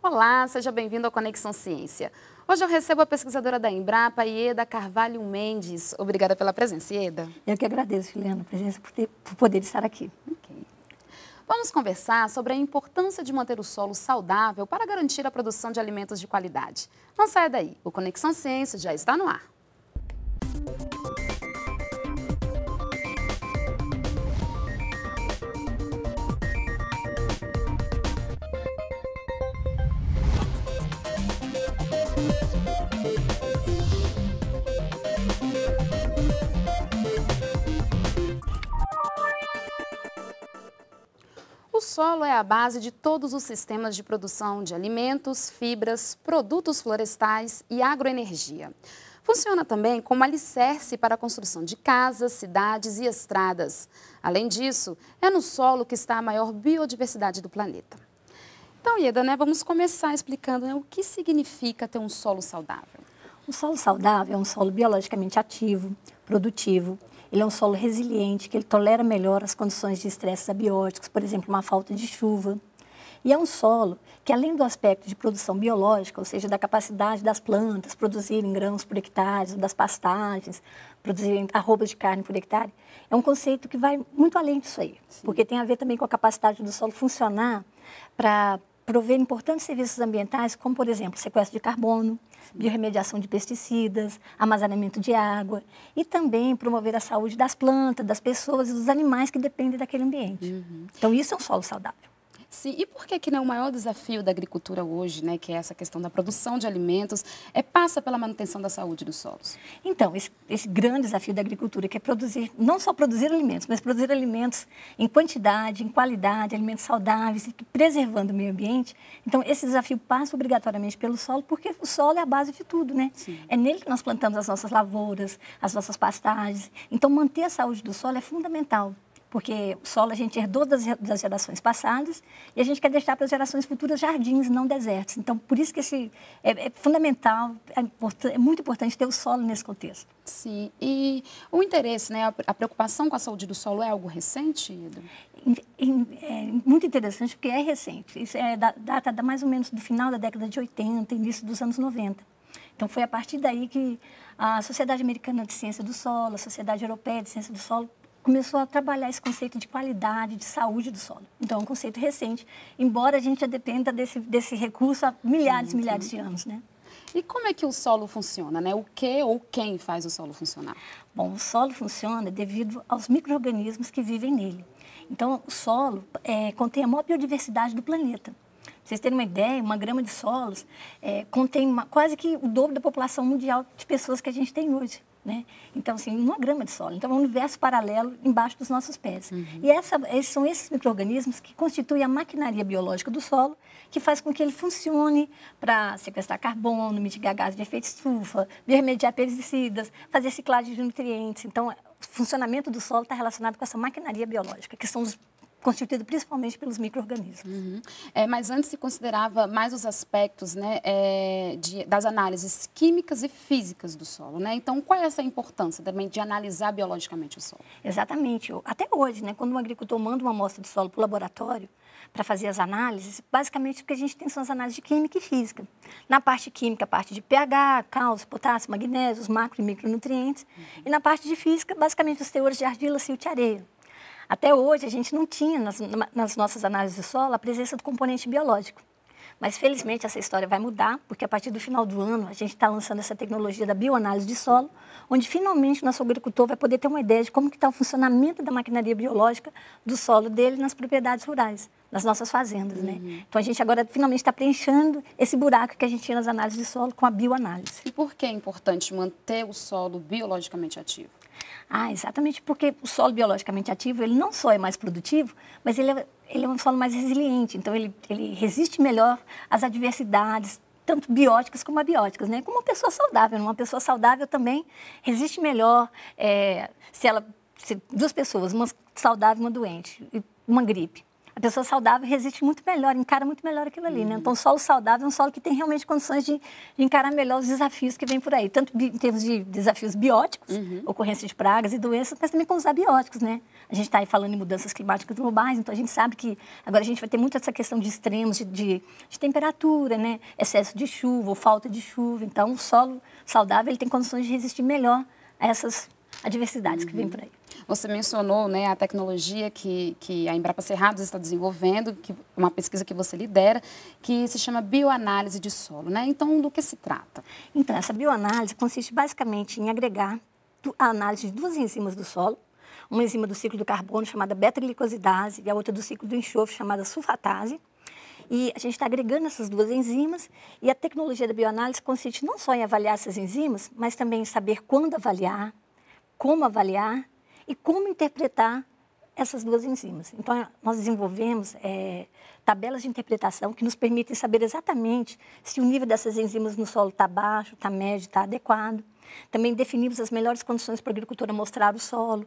Olá, seja bem-vindo ao Conexão Ciência. Hoje eu recebo a pesquisadora da Embrapa, Ieda Carvalho Mendes. Obrigada pela presença, Ieda. Eu que agradeço, Juliana, a presença por, ter, por poder estar aqui. Okay. Vamos conversar sobre a importância de manter o solo saudável para garantir a produção de alimentos de qualidade. Não saia daí, o Conexão Ciência já está no ar. solo é a base de todos os sistemas de produção de alimentos, fibras, produtos florestais e agroenergia. Funciona também como alicerce para a construção de casas, cidades e estradas. Além disso, é no solo que está a maior biodiversidade do planeta. Então, Ieda, né, vamos começar explicando né, o que significa ter um solo saudável. Um solo saudável é um solo biologicamente ativo, produtivo, ele é um solo resiliente, que ele tolera melhor as condições de estresses abióticos, por exemplo, uma falta de chuva. E é um solo que, além do aspecto de produção biológica, ou seja, da capacidade das plantas produzirem grãos por hectare, das pastagens, produzirem arrobas de carne por hectare, é um conceito que vai muito além disso aí, Sim. porque tem a ver também com a capacidade do solo funcionar para prover importantes serviços ambientais, como, por exemplo, sequestro de carbono, Sim. biorremediação de pesticidas, armazenamento de água e também promover a saúde das plantas, das pessoas e dos animais que dependem daquele ambiente. Uhum. Então, isso é um solo saudável. Sim, e por que que né, o maior desafio da agricultura hoje, né, que é essa questão da produção de alimentos, é passa pela manutenção da saúde dos solos? Então, esse, esse grande desafio da agricultura, que é produzir, não só produzir alimentos, mas produzir alimentos em quantidade, em qualidade, alimentos saudáveis, e preservando o meio ambiente. Então, esse desafio passa obrigatoriamente pelo solo, porque o solo é a base de tudo, né? Sim. É nele que nós plantamos as nossas lavouras, as nossas pastagens. Então, manter a saúde do solo é fundamental porque o solo a gente herdou das, das gerações passadas e a gente quer deixar para as gerações futuras jardins, não desertos. Então, por isso que esse é, é fundamental, é, é, muito importante ter o solo nesse contexto. Sim, e o interesse, né, a preocupação com a saúde do solo é algo recente, Ido? É muito interessante porque é recente. Isso é da, data da mais ou menos do final da década de 80, início dos anos 90. Então foi a partir daí que a Sociedade Americana de Ciência do Solo, a Sociedade Europeia de Ciência do Solo começou a trabalhar esse conceito de qualidade, de saúde do solo. Então, é um conceito recente, embora a gente já dependa desse, desse recurso há milhares e uhum. milhares de anos, né? E como é que o solo funciona, né? O que ou quem faz o solo funcionar? Bom, o solo funciona devido aos micro-organismos que vivem nele. Então, o solo é, contém a maior biodiversidade do planeta. Pra vocês terem uma ideia, uma grama de solos é, contém uma, quase que o dobro da população mundial de pessoas que a gente tem hoje. Né? Então, assim, uma grama de solo. Então, é um universo paralelo embaixo dos nossos pés. Uhum. E essa, esses, são esses micro-organismos que constituem a maquinaria biológica do solo, que faz com que ele funcione para sequestrar carbono, mitigar gases de efeito estufa, remediar pesticidas, fazer ciclagem de nutrientes. Então, o funcionamento do solo está relacionado com essa maquinaria biológica, que são os constituído principalmente pelos micro-organismos. Uhum. É, mas antes se considerava mais os aspectos né, é, de, das análises químicas e físicas do solo. Né? Então, qual é essa importância também de analisar biologicamente o solo? Exatamente. Até hoje, né, quando um agricultor manda uma amostra de solo para o laboratório para fazer as análises, basicamente o que a gente tem são as análises de química e física. Na parte química, a parte de pH, cálcio, potássio, magnésio, os macro e micronutrientes. Uhum. E na parte de física, basicamente os teores de argila, silte e areia. Até hoje, a gente não tinha nas, nas nossas análises de solo a presença do componente biológico. Mas felizmente essa história vai mudar, porque a partir do final do ano a gente está lançando essa tecnologia da bioanálise de solo, onde finalmente o nosso agricultor vai poder ter uma ideia de como está o funcionamento da maquinaria biológica do solo dele nas propriedades rurais, nas nossas fazendas. Né? Uhum. Né? Então a gente agora finalmente está preenchendo esse buraco que a gente tinha nas análises de solo com a bioanálise. E por que é importante manter o solo biologicamente ativo? Ah, exatamente porque o solo biologicamente ativo, ele não só é mais produtivo, mas ele é, ele é um solo mais resiliente, então ele, ele resiste melhor às adversidades, tanto bióticas como abióticas, né? Como uma pessoa saudável, uma pessoa saudável também resiste melhor é, se ela se duas pessoas, uma saudável e uma doente, uma gripe a pessoa saudável resiste muito melhor, encara muito melhor aquilo ali, né? Então, o solo saudável é um solo que tem realmente condições de, de encarar melhor os desafios que vêm por aí, tanto em termos de desafios bióticos, uhum. ocorrência de pragas e doenças, mas também com os abióticos, né? A gente está aí falando em mudanças climáticas globais, então a gente sabe que agora a gente vai ter muito essa questão de extremos, de, de, de temperatura, né? Excesso de chuva ou falta de chuva. Então, o solo saudável ele tem condições de resistir melhor a essas adversidades uhum. que vêm por aí. Você mencionou né, a tecnologia que, que a Embrapa Cerrados está desenvolvendo, que, uma pesquisa que você lidera, que se chama bioanálise de solo. Né? Então, do que se trata? Então, essa bioanálise consiste basicamente em agregar a análise de duas enzimas do solo, uma enzima do ciclo do carbono chamada beta-glicosidase e a outra do ciclo do enxofre chamada sulfatase. E a gente está agregando essas duas enzimas e a tecnologia da bioanálise consiste não só em avaliar essas enzimas, mas também em saber quando avaliar, como avaliar e como interpretar essas duas enzimas. Então, nós desenvolvemos é, tabelas de interpretação que nos permitem saber exatamente se o nível dessas enzimas no solo está baixo, está médio, está adequado. Também definimos as melhores condições para a agricultura mostrar o solo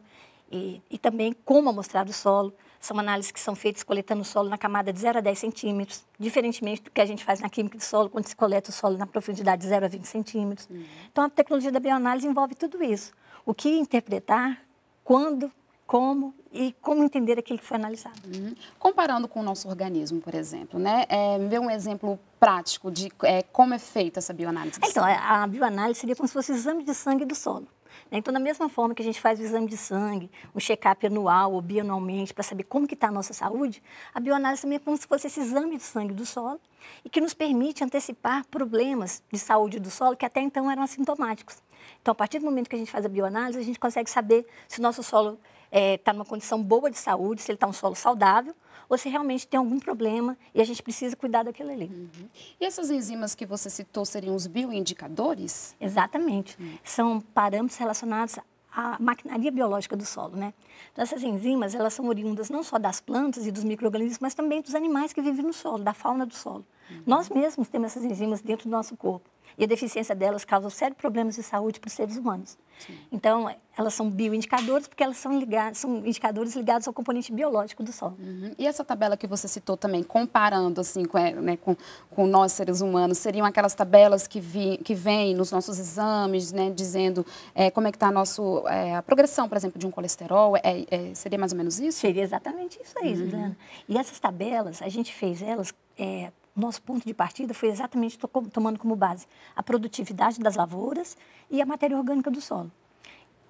e, e também como amostrar o solo, são análises que são feitas coletando o solo na camada de 0 a 10 centímetros, diferentemente do que a gente faz na química do solo, quando se coleta o solo na profundidade de 0 a 20 centímetros. Uhum. Então, a tecnologia da bioanálise envolve tudo isso. O que interpretar, quando, como e como entender aquilo que foi analisado. Uhum. Comparando com o nosso organismo, por exemplo, né? É, ver um exemplo prático de é, como é feita essa bioanálise. Então, é, a bioanálise seria como se fosse exame de sangue do solo. Né? Então, da mesma forma que a gente faz o exame de sangue, um check-up anual ou bianualmente para saber como que está a nossa saúde, a bioanálise também é como se fosse esse exame de sangue do solo e que nos permite antecipar problemas de saúde do solo que até então eram assintomáticos. Então, a partir do momento que a gente faz a bioanálise, a gente consegue saber se o nosso solo está eh, é, numa condição boa de saúde, se ele está um solo saudável, ou se realmente tem algum problema e a gente precisa cuidar daquilo ali. Uhum. E essas enzimas que você citou seriam os bioindicadores? Exatamente. Uhum. São parâmetros relacionados à maquinaria biológica do solo, né? Então, essas enzimas, elas são oriundas não só das plantas e dos micro-organismos, mas também dos animais que vivem no solo, da fauna do solo. Uhum. Nós mesmos temos essas enzimas dentro do nosso corpo. E a deficiência delas causa sérios problemas de saúde para os seres humanos. Sim. Então, elas são bioindicadores porque elas são, ligadas, são indicadores ligados ao componente biológico do solo. Uhum. E essa tabela que você citou também, comparando assim com, é, né, com, com nós seres humanos, seriam aquelas tabelas que, vi, que vêm nos nossos exames, né, dizendo é, como é que está a, é, a progressão, por exemplo, de um colesterol? É, é, seria mais ou menos isso? Seria exatamente isso aí, uhum. Juliana. E essas tabelas, a gente fez elas é, nosso ponto de partida foi exatamente tomando como base a produtividade das lavouras e a matéria orgânica do solo.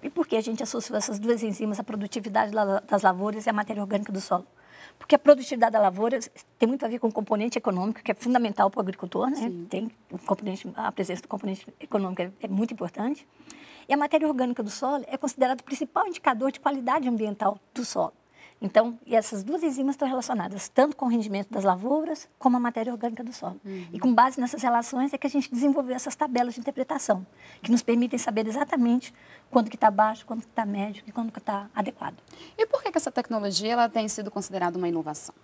E por que a gente associou essas duas enzimas, a produtividade das lavouras e a matéria orgânica do solo? Porque a produtividade da lavoura tem muito a ver com o componente econômico, que é fundamental para o agricultor, né? Tem o componente, a presença do componente econômico é, é muito importante. E a matéria orgânica do solo é considerada o principal indicador de qualidade ambiental do solo. Então, essas duas enzimas estão relacionadas tanto com o rendimento das lavouras como a matéria orgânica do solo. Uhum. E com base nessas relações é que a gente desenvolveu essas tabelas de interpretação, que nos permitem saber exatamente quando que está baixo, quando que está médio e quando que está adequado. E por que, que essa tecnologia ela tem sido considerada uma inovação?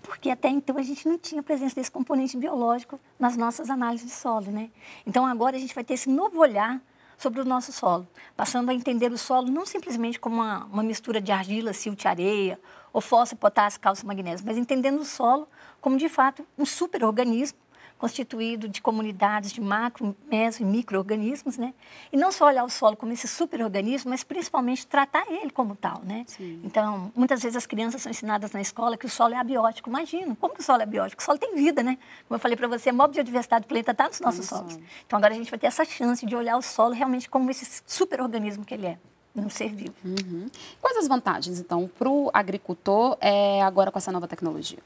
porque até então a gente não tinha presença desse componente biológico nas nossas análises de solo, né? Então agora a gente vai ter esse novo olhar sobre o nosso solo, passando a entender o solo não simplesmente como uma, uma mistura de argila, silt, areia, ou fósforo, potássio, cálcio, magnésio, mas entendendo o solo como, de fato, um superorganismo constituído de comunidades de macro, meso e micro-organismos, né? E não só olhar o solo como esse superorganismo, mas principalmente tratar ele como tal, né? Sim. Então, muitas vezes as crianças são ensinadas na escola que o solo é abiótico. Imagina, como que o solo é abiótico? O solo tem vida, né? Como eu falei para você, a maior biodiversidade do planeta está nos nossos solos. Então, agora a gente vai ter essa chance de olhar o solo realmente como esse superorganismo que ele é não serviu. Uhum. Quais as vantagens, então, para o agricultor é, agora com essa nova tecnologia?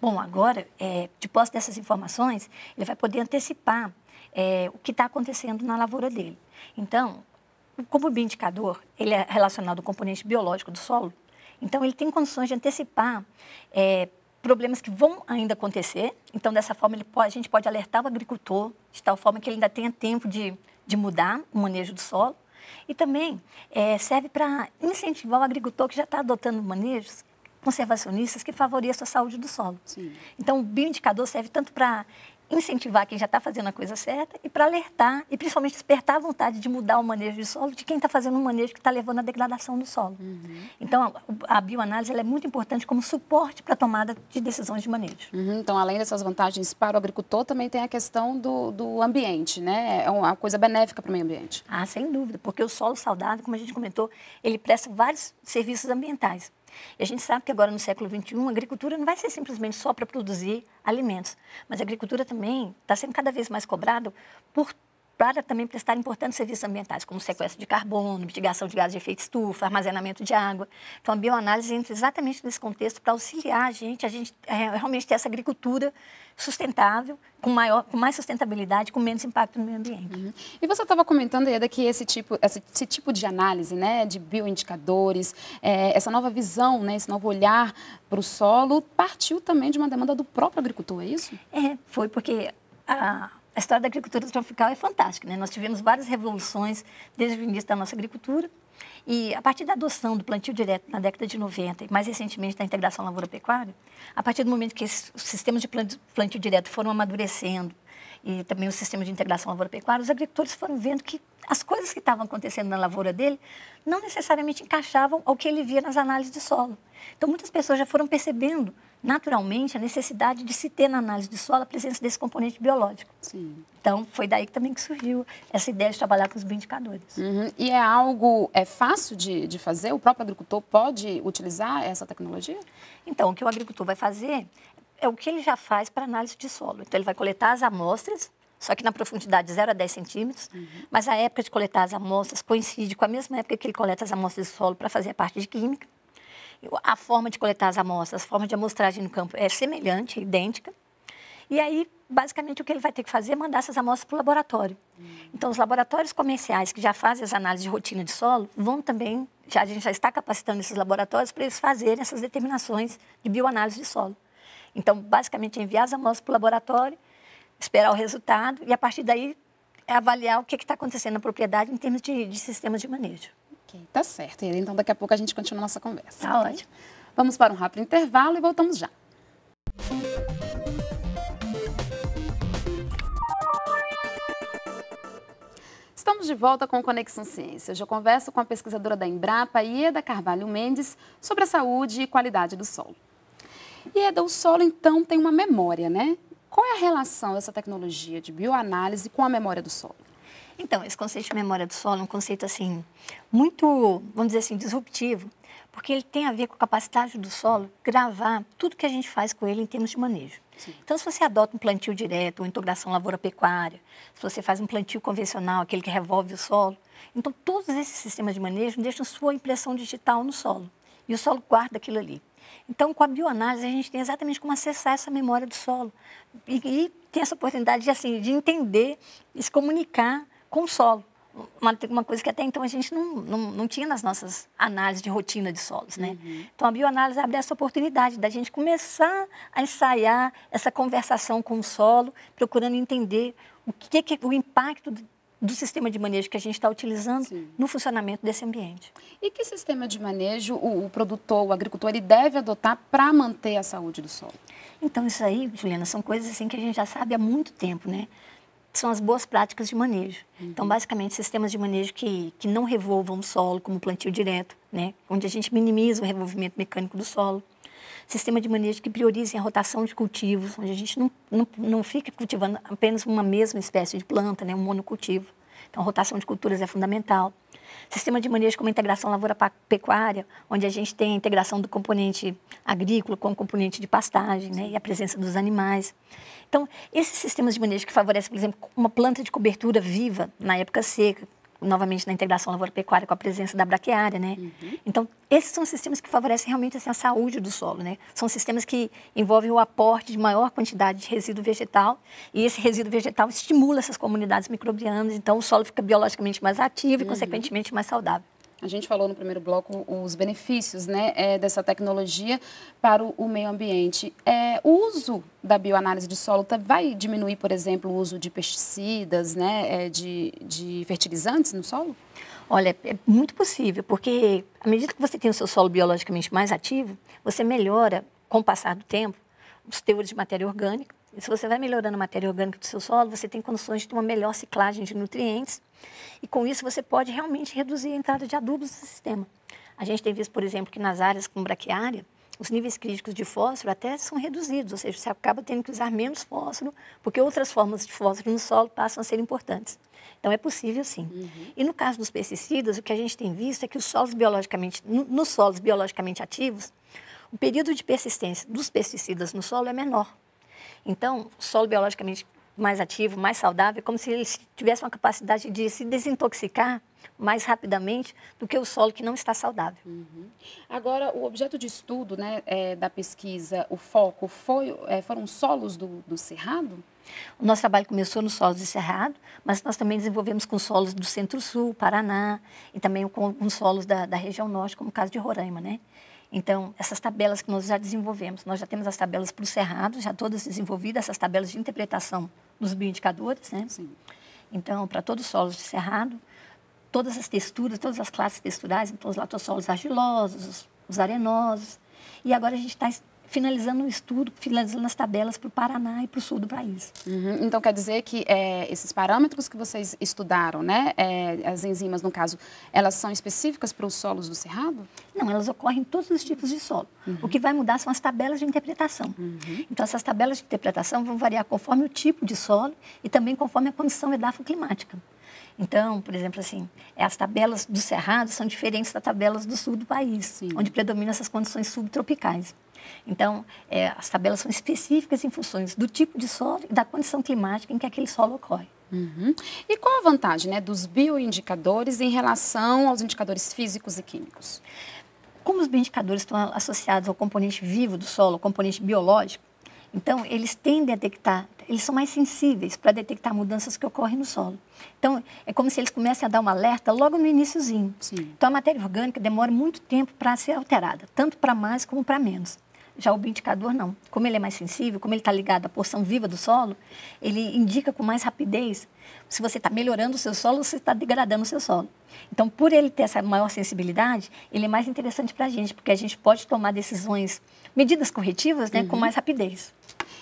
Bom, agora, é, de posse dessas informações, ele vai poder antecipar é, o que está acontecendo na lavoura dele. Então, como o bioindicador, ele é relacionado ao componente biológico do solo, então ele tem condições de antecipar é, problemas que vão ainda acontecer. Então, dessa forma, pode, a gente pode alertar o agricultor de tal forma que ele ainda tenha tempo de, de mudar o manejo do solo. E também é, serve para incentivar o agricultor que já está adotando manejos conservacionistas que favoreçam a saúde do solo. Sim. Então, o bioindicador serve tanto para incentivar quem já está fazendo a coisa certa e para alertar e principalmente despertar a vontade de mudar o manejo de solo de quem está fazendo um manejo que está levando à degradação do solo. Uhum. Então, a, a bioanálise é muito importante como suporte para a tomada de decisões de manejo. Uhum. Então, além dessas vantagens para o agricultor, também tem a questão do, do ambiente, né? É uma coisa benéfica para o meio ambiente. Ah, sem dúvida, porque o solo saudável, como a gente comentou, ele presta vários serviços ambientais. E a gente sabe que agora no século XXI, a agricultura não vai ser simplesmente só para produzir alimentos, mas a agricultura também está sendo cada vez mais cobrada por para também prestar importantes serviços ambientais, como sequestro de carbono, mitigação de gases de efeito estufa, armazenamento de água. Então, a bioanálise entra exatamente nesse contexto para auxiliar a gente, a gente é, realmente ter essa agricultura sustentável, com, maior, com mais sustentabilidade, com menos impacto no meio ambiente. Uhum. E você estava comentando, Ieda, que esse tipo, esse, esse, tipo de análise, né, de bioindicadores, é, essa nova visão, né, esse novo olhar para o solo, partiu também de uma demanda do próprio agricultor, é isso? É, foi porque... A, a história da agricultura tropical é fantástica. Né? Nós tivemos várias revoluções desde o início da nossa agricultura. E a partir da adoção do plantio direto na década de 90 e mais recentemente da integração lavoura-pecuária, a partir do momento que esses sistemas de plantio direto foram amadurecendo e também o sistema de integração lavoura-pecuária, os agricultores foram vendo que as coisas que estavam acontecendo na lavoura dele não necessariamente encaixavam ao que ele via nas análises de solo. Então, muitas pessoas já foram percebendo naturalmente, a necessidade de se ter na análise de solo a presença desse componente biológico. Sim. Então, foi daí também que surgiu essa ideia de trabalhar com os bioindicadores. Uhum. E é algo é fácil de, de fazer? O próprio agricultor pode utilizar essa tecnologia? Então, o que o agricultor vai fazer é o que ele já faz para análise de solo. Então, ele vai coletar as amostras, só que na profundidade de 0 a 10 centímetros, uhum. mas a época de coletar as amostras coincide com a mesma época que ele coleta as amostras de solo para fazer a parte de química. A forma de coletar as amostras, a forma de amostragem no campo é semelhante, idêntica. E aí, basicamente, o que ele vai ter que fazer é mandar essas amostras para o laboratório. Então, os laboratórios comerciais que já fazem as análises de rotina de solo vão também, já, a gente já está capacitando esses laboratórios para eles fazerem essas determinações de bioanálise de solo. Então, basicamente, é enviar as amostras para o laboratório, esperar o resultado e, a partir daí, avaliar o que está acontecendo na propriedade em termos de, de sistemas de manejo tá certo. Então, daqui a pouco a gente continua a nossa conversa. Tá, tá ótimo. Vamos para um rápido intervalo e voltamos já. Estamos de volta com Conexão Ciência. Hoje eu converso com a pesquisadora da Embrapa, Ieda Carvalho Mendes, sobre a saúde e qualidade do solo. Ieda, o solo então tem uma memória, né? Qual é a relação dessa tecnologia de bioanálise com a memória do solo? Então, esse conceito de memória do solo é um conceito assim muito, vamos dizer assim, disruptivo, porque ele tem a ver com a capacidade do solo gravar tudo que a gente faz com ele em termos de manejo. Sim. Então, se você adota um plantio direto, uma integração lavoura-pecuária, se você faz um plantio convencional, aquele que revolve o solo, então todos esses sistemas de manejo deixam sua impressão digital no solo e o solo guarda aquilo ali. Então, com a bioanálise, a gente tem exatamente como acessar essa memória do solo e, e tem essa oportunidade de, assim, de entender e se comunicar com o solo. Uma, uma, coisa que até então a gente não, não, não tinha nas nossas análises de rotina de solos, né? Uhum. Então a bioanálise abre essa oportunidade da gente começar a ensaiar essa conversação com o solo, procurando entender o que, que o impacto do sistema de manejo que a gente está utilizando Sim. no funcionamento desse ambiente. E que sistema de manejo o, o produtor, o agricultor, ele deve adotar para manter a saúde do solo? Então, isso aí, Juliana, são coisas assim que a gente já sabe há muito tempo, né? são as boas práticas de manejo. Então, uhum. Então, basicamente, sistemas de manejo que, que não revolvam o solo, como plantio direto, né? onde a gente minimiza o revolvimento mecânico do solo. Sistema de manejo que priorize a rotação de cultivos, onde a gente não, não, não fica cultivando apenas uma mesma espécie de planta, né? um monocultivo. Então, a rotação de culturas é fundamental. Sistema de manejo como integração lavoura-pecuária, onde a gente tem a integração do componente agrícola com o componente de pastagem né, e a presença dos animais. Então, esses sistemas de manejo que favorecem, por exemplo, uma planta de cobertura viva na época seca, novamente na integração lavoura-pecuária com a presença da braquiária, né? Uhum. Então, esses são sistemas que favorecem realmente assim, a saúde do solo, né? São sistemas que envolvem o aporte de maior quantidade de resíduo vegetal e esse resíduo vegetal estimula essas comunidades microbianas, então o solo fica biologicamente mais ativo e, uhum. consequentemente, mais saudável. A gente falou no primeiro bloco os benefícios né, é, dessa tecnologia para o, o meio ambiente. É, o uso da bioanálise de solo tá, vai diminuir, por exemplo, o uso de pesticidas, né, é, de, de fertilizantes no solo? Olha, é muito possível, porque à medida que você tem o seu solo biologicamente mais ativo, você melhora, com o passar do tempo, os teores de matéria orgânica. E se você vai melhorando a matéria orgânica do seu solo, você tem condições de ter uma melhor ciclagem de nutrientes e com isso você pode realmente reduzir a entrada de adubos no sistema. A gente tem visto, por exemplo, que nas áreas com braquiária, os níveis críticos de fósforo até são reduzidos, ou seja, você acaba tendo que usar menos fósforo, porque outras formas de fósforo no solo passam a ser importantes. Então, é possível sim. Uhum. E no caso dos pesticidas, o que a gente tem visto é que os solos biologicamente, nos solos biologicamente ativos, o período de persistência dos pesticidas no solo é menor. Então, o solo biologicamente mais ativo, mais saudável, é como se ele tivesse uma capacidade de se desintoxicar mais rapidamente do que o solo que não está saudável. Uhum. Agora, o objeto de estudo né, é, da pesquisa, o foco, foi, é, foram solos do, do Cerrado? O nosso trabalho começou nos solos do Cerrado, mas nós também desenvolvemos com solos do Centro-Sul, Paraná, e também com, com solos da, da região norte, como o caso de Roraima, né? Então, essas tabelas que nós já desenvolvemos, nós já temos as tabelas para o Cerrado, já todas desenvolvidas, essas tabelas de interpretação nos bioindicadores, né? Sim. Então, para todos os solos de cerrado, todas as texturas, todas as classes texturais, então os latossolos argilosos, os arenosos. E agora a gente está finalizando o estudo, finalizando as tabelas para o Paraná e para o sul do país. Uhum. Então, quer dizer que é, esses parâmetros que vocês estudaram, né, é, as enzimas, no caso, elas são específicas para os solos do Cerrado? Não, elas ocorrem em todos os tipos de solo. Uhum. O que vai mudar são as tabelas de interpretação. Uhum. Então, essas tabelas de interpretação vão variar conforme o tipo de solo e também conforme a condição edafoclimática. Então, por exemplo, assim, as tabelas do Cerrado são diferentes das tabelas do sul do país, Sim. onde predominam essas condições subtropicais. Então, é, as tabelas são específicas em funções do tipo de solo e da condição climática em que aquele solo ocorre. Uhum. E qual a vantagem né, dos bioindicadores em relação aos indicadores físicos e químicos? Como os bioindicadores estão associados ao componente vivo do solo, ao componente biológico, então eles tendem a detectar, eles são mais sensíveis para detectar mudanças que ocorrem no solo. Então é como se eles começassem a dar um alerta logo no iníciozinho. Então a matéria orgânica demora muito tempo para ser alterada, tanto para mais como para menos. Já o indicador não. Como ele é mais sensível, como ele está ligado à porção viva do solo, ele indica com mais rapidez se você está melhorando o seu solo ou se está degradando o seu solo. Então, por ele ter essa maior sensibilidade, ele é mais interessante para a gente, porque a gente pode tomar decisões, medidas corretivas, né, uhum. com mais rapidez.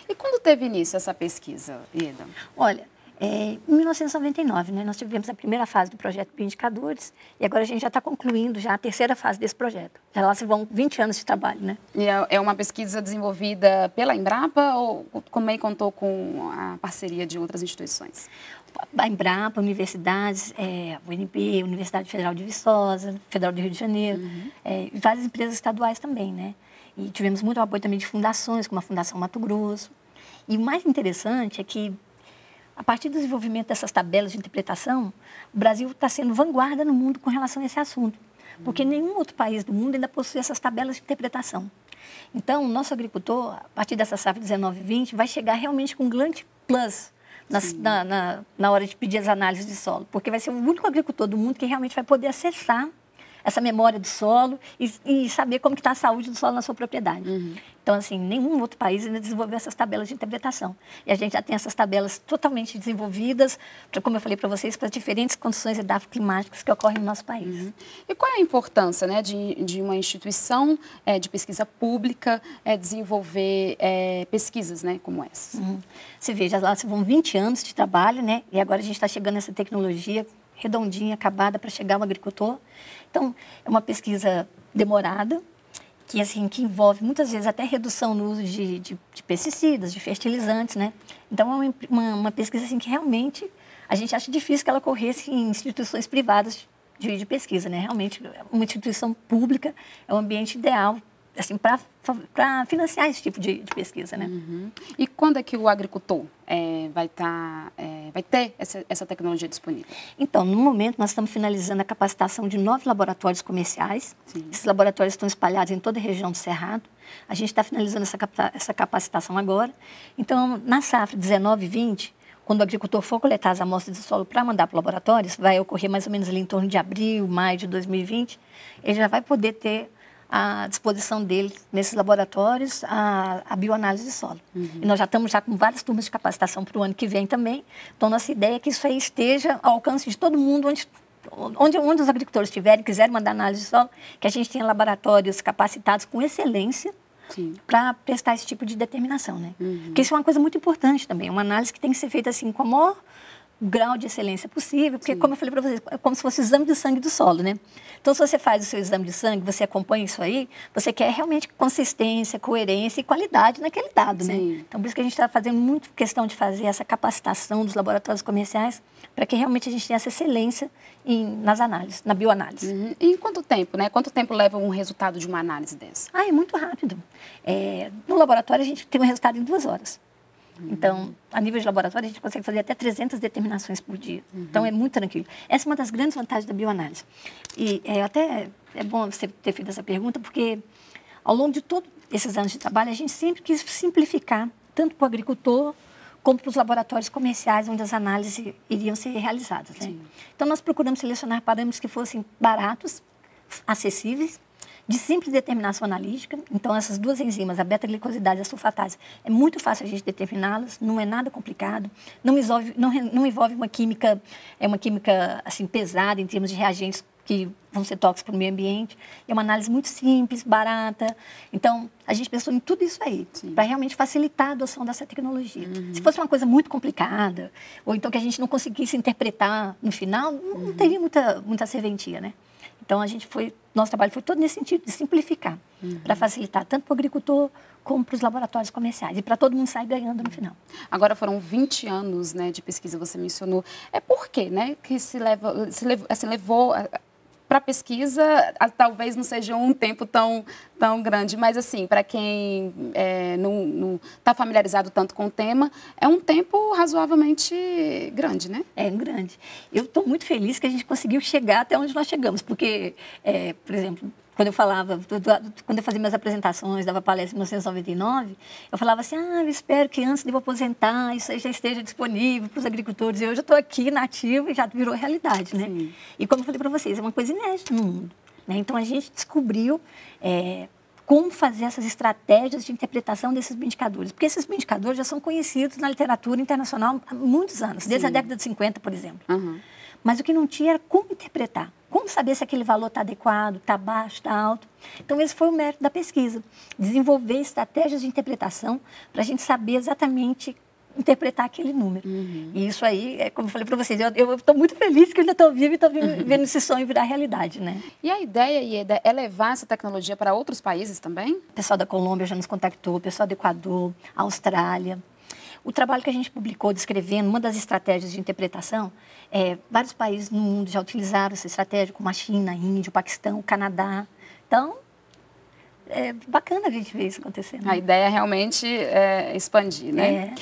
E quando teve início essa pesquisa, Ida? Olha, é, em 1999, né, nós tivemos a primeira fase do projeto Bioindicadores e agora a gente já está concluindo já a terceira fase desse projeto. Já lá se vão 20 anos de trabalho, né? E é, é uma pesquisa desenvolvida pela Embrapa ou também contou com a parceria de outras instituições? A Embrapa, universidades, é, a UNB, Universidade Federal de Viçosa, Federal do Rio de Janeiro, uhum. é, e várias empresas estaduais também, né? E tivemos muito apoio também de fundações, como a Fundação Mato Grosso. E o mais interessante é que a partir do desenvolvimento dessas tabelas de interpretação, o Brasil está sendo vanguarda no mundo com relação a esse assunto, porque uhum. nenhum outro país do mundo ainda possui essas tabelas de interpretação. Então, o nosso agricultor, a partir dessa safra 19 e 20, vai chegar realmente com um grande plus na, na, na hora de pedir as análises de solo, porque vai ser o único agricultor do mundo que realmente vai poder acessar essa memória do solo e, e saber como está a saúde do solo na sua propriedade. Uhum. Então, assim, nenhum outro país ainda desenvolveu essas tabelas de interpretação. E a gente já tem essas tabelas totalmente desenvolvidas, pra, como eu falei para vocês, para as diferentes condições climáticas que ocorrem no nosso país. Uhum. E qual é a importância né, de, de uma instituição é, de pesquisa pública é, desenvolver é, pesquisas né, como essas? Uhum. Você veja, lá vão 20 anos de trabalho, né? E agora a gente está chegando nessa tecnologia redondinha, acabada, para chegar ao agricultor. Então, é uma pesquisa demorada, que assim que envolve muitas vezes até redução no uso de, de, de pesticidas, de fertilizantes, né? Então é uma, uma, pesquisa assim que realmente a gente acha difícil que ela ocorresse em instituições privadas de, de pesquisa, né? Realmente é uma instituição pública é o ambiente ideal assim, para financiar esse tipo de, de pesquisa, né? Uhum. E quando é que o agricultor é, vai, tá, é, vai ter essa, essa, tecnologia disponível? Então, no momento, nós estamos finalizando a capacitação de nove laboratórios comerciais. Sim. Esses laboratórios estão espalhados em toda a região do Cerrado. A gente está finalizando essa, essa capacitação agora. Então, na safra 19 e 20, quando o agricultor for coletar as amostras de solo para mandar para laboratórios, vai ocorrer mais ou menos ali em torno de abril, maio de 2020, ele já vai poder ter à disposição dele nesses laboratórios a, a bioanálise de solo. Uhum. E nós já estamos já com várias turmas de capacitação para o ano que vem também. Então, nossa ideia é que isso aí esteja ao alcance de todo mundo, onde, onde, onde os agricultores estiverem, quiserem mandar análise de solo, que a gente tenha laboratórios capacitados com excelência para prestar esse tipo de determinação, né? Uhum. Porque isso é uma coisa muito importante também, uma análise que tem que ser feita assim com a maior grau de excelência possível, porque, Sim. como eu falei para vocês, é como se fosse o exame de sangue do solo, né? Então, se você faz o seu exame de sangue, você acompanha isso aí, você quer realmente consistência, coerência e qualidade naquele dado, né? Sim. né? Então, por isso que a gente está fazendo muito questão de fazer essa capacitação dos laboratórios comerciais para que realmente a gente tenha essa excelência em, nas análises, na bioanálise. Uhum. E em quanto tempo, né? Quanto tempo leva um resultado de uma análise dessa? Ah, é muito rápido. É, no laboratório, a gente tem um resultado em duas horas. Uhum. Então, a nível de laboratório, a gente consegue fazer até 300 determinações por dia. Uhum. Então, é muito tranquilo. Essa é uma das grandes vantagens da bioanálise. E é, até é bom você ter feito essa pergunta, porque ao longo de todos esses anos de trabalho, a gente sempre quis simplificar, tanto para o agricultor como para os laboratórios comerciais onde as análises iriam ser realizadas. Né? Então, nós procuramos selecionar parâmetros que fossem baratos, acessíveis, de simples determinação analítica. Então, essas duas enzimas, a beta-glicosidase e a sulfatase, é muito fácil a gente determiná-las, não é nada complicado, não envolve, não, não envolve uma química, é uma química assim pesada em termos de reagentes que vão ser tóxicos para o meio ambiente. É uma análise muito simples, barata. Então, a gente pensou em tudo isso aí, para realmente facilitar a adoção dessa tecnologia. Uhum. Se fosse uma coisa muito complicada, ou então que a gente não conseguisse interpretar no final, não uhum. teria muita, muita serventia, né? Então, a gente foi, nosso trabalho foi todo nesse sentido, de simplificar, uhum. para facilitar tanto para o agricultor como para os laboratórios comerciais e para todo mundo sair ganhando no final. Agora foram 20 anos né, de pesquisa, você mencionou. É por quê né, que se, leva, se, se levou para pesquisa, talvez não seja um tempo tão, tão grande, mas assim, para quem é, não está familiarizado tanto com o tema, é um tempo razoavelmente grande, né? É grande. Eu estou muito feliz que a gente conseguiu chegar até onde nós chegamos, porque, é, por exemplo, quando eu falava, quando eu fazia minhas apresentações, dava palestra em 1999, eu falava assim, ah, eu espero que antes de eu aposentar, isso aí já esteja disponível para os agricultores. E hoje eu estou aqui, nativo, e já virou realidade, né? Sim. E como eu falei para vocês, é uma coisa inédita no mundo. Né? Então, a gente descobriu é, como fazer essas estratégias de interpretação desses indicadores. Porque esses indicadores já são conhecidos na literatura internacional há muitos anos, desde Sim. a década de 50, por exemplo. Uhum. Mas o que não tinha era como interpretar, como saber se aquele valor está adequado, está baixo, está alto. Então, esse foi o mérito da pesquisa, desenvolver estratégias de interpretação para a gente saber exatamente interpretar aquele número. Uhum. E isso aí, é, como eu falei para vocês, eu estou muito feliz que eu ainda estou viva e estou uhum. vendo esse sonho virar realidade, né? E a ideia, Ieda, é, é levar essa tecnologia para outros países também? O pessoal da Colômbia já nos contactou, o pessoal do Equador, Austrália, o trabalho que a gente publicou descrevendo uma das estratégias de interpretação, é, vários países no mundo já utilizaram essa estratégia, como a China, a Índia, o Paquistão, o Canadá. Então, é bacana a gente ver isso acontecendo. A ideia é realmente é expandir, né? É.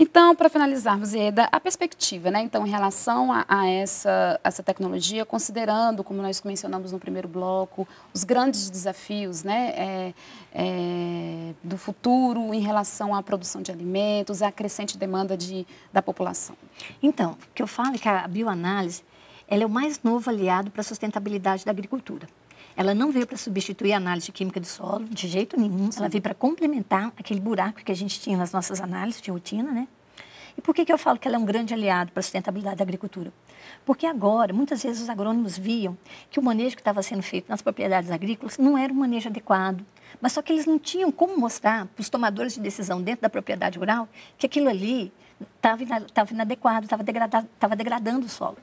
Então, para finalizarmos, Eda, a perspectiva, né? Então, em relação a, a essa, essa tecnologia, considerando, como nós mencionamos no primeiro bloco, os grandes desafios, né? É, é, do futuro em relação à produção de alimentos, à crescente demanda de, da população. Então, o que eu falo é que a bioanálise ela é o mais novo aliado para a sustentabilidade da agricultura. Ela não veio para substituir a análise química do solo, de jeito nenhum. Sim. Ela veio para complementar aquele buraco que a gente tinha nas nossas análises de rotina, né? E por que, que eu falo que ela é um grande aliado para a sustentabilidade da agricultura? Porque agora, muitas vezes os agrônomos viam que o manejo que estava sendo feito nas propriedades agrícolas não era um manejo adequado, mas só que eles não tinham como mostrar para os tomadores de decisão dentro da propriedade rural que aquilo ali estava inadequado, estava degradando o solo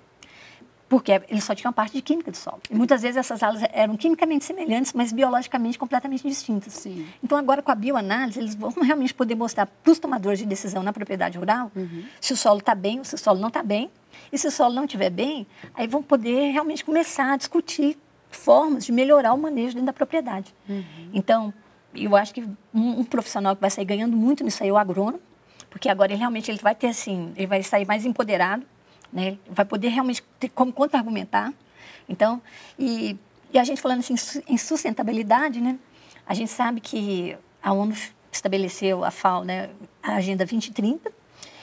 porque ele só tinha uma parte de química do solo. E muitas vezes essas aulas eram quimicamente semelhantes, mas biologicamente completamente distintas. Sim. Então, agora com a bioanálise, eles vão realmente poder mostrar para os tomadores de decisão na propriedade rural uhum. se o solo está bem ou se o solo não está bem. E se o solo não estiver bem, aí vão poder realmente começar a discutir formas de melhorar o manejo dentro da propriedade. Uhum. Então, eu acho que um, um profissional que vai sair ganhando muito nisso aí é o agrônomo, porque agora ele realmente ele vai ter assim, ele vai sair mais empoderado né? Vai poder realmente ter como contra-argumentar. Então, e, e a gente falando assim em sustentabilidade, né? A gente sabe que a ONU estabeleceu a FAO, né, a Agenda 2030,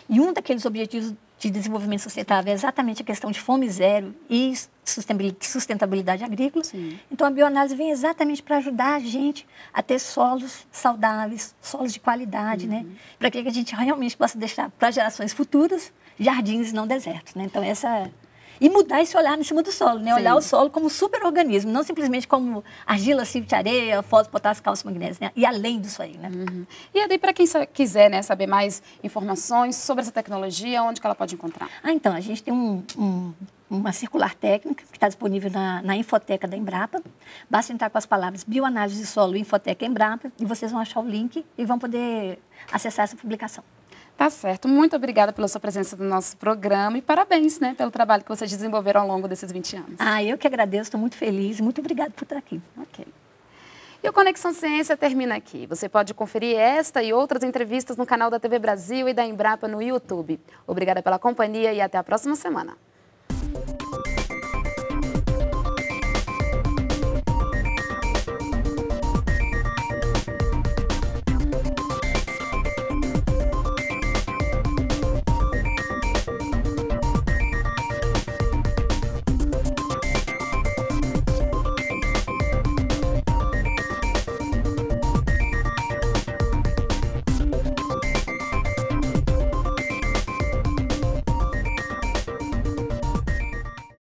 e um daqueles objetivos de desenvolvimento sustentável é exatamente a questão de fome zero e sustentabilidade agrícola. Sim. Então, a bioanálise vem exatamente para ajudar a gente a ter solos saudáveis, solos de qualidade, né? uhum. né? Para que a gente realmente possa deixar para gerações futuras jardins não desertos. Né? Então, essa. É- e mudar esse olhar em cima do solo, né? Sim. Olhar o solo como superorganismo, não simplesmente como argila, de areia, fósforo, potássio, cálcio, magnésio, né? E além disso aí, né? Uhum. E aí, para quem quiser né, saber mais informações sobre essa tecnologia, onde que ela pode encontrar? Ah, então, a gente tem um, um uma circular técnica que está disponível na, na, infoteca da Embrapa. Basta entrar com as palavras bioanálise de solo, infoteca Embrapa, e vocês vão achar o link e vão poder acessar essa publicação. Tá certo. Muito obrigada pela sua presença no nosso programa e parabéns né, pelo trabalho que vocês desenvolveram ao longo desses 20 anos. Ah, eu que agradeço, estou muito feliz. Muito obrigada por estar aqui. Ok. E o Conexão Ciência termina aqui. Você pode conferir esta e outras entrevistas no canal da TV Brasil e da Embrapa no YouTube. Obrigada pela companhia e até a próxima semana.